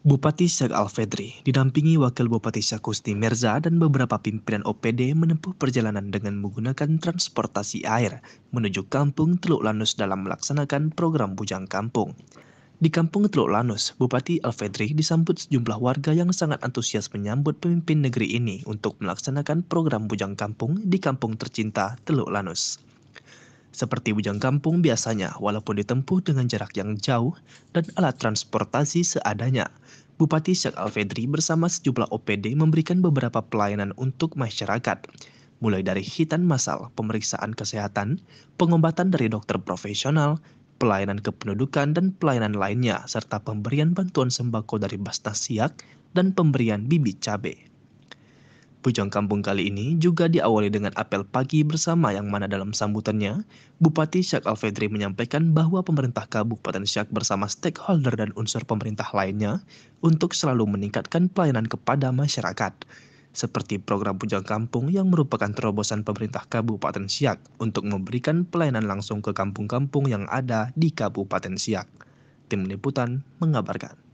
Bupati Syak Al-Fedri didampingi Wakil Bupati Syakusti Mirza dan beberapa pimpinan OPD menempuh perjalanan dengan menggunakan transportasi air menuju kampung Teluk Lanus dalam melaksanakan program Bujang Kampung. Di kampung Teluk Lanus, Bupati Al-Fedri disambut sejumlah warga yang sangat antusias menyambut pemimpin negeri ini untuk melaksanakan program Bujang Kampung di kampung tercinta Teluk Lanus. Seperti bujang kampung biasanya, walaupun ditempuh dengan jarak yang jauh dan alat transportasi seadanya, Bupati Syak Alfedri bersama sejumlah OPD memberikan beberapa pelayanan untuk masyarakat, mulai dari hitan masal, pemeriksaan kesehatan, pengobatan dari dokter profesional, pelayanan kependudukan dan pelayanan lainnya, serta pemberian bantuan sembako dari Basnas Siak dan pemberian bibit cabai. Bujang Kampung kali ini juga diawali dengan apel pagi bersama yang mana dalam sambutannya, Bupati Syak al menyampaikan bahwa pemerintah Kabupaten Syak bersama stakeholder dan unsur pemerintah lainnya untuk selalu meningkatkan pelayanan kepada masyarakat, seperti program Bujang Kampung yang merupakan terobosan pemerintah Kabupaten Syak untuk memberikan pelayanan langsung ke kampung-kampung yang ada di Kabupaten Syak. Tim Liputan mengabarkan.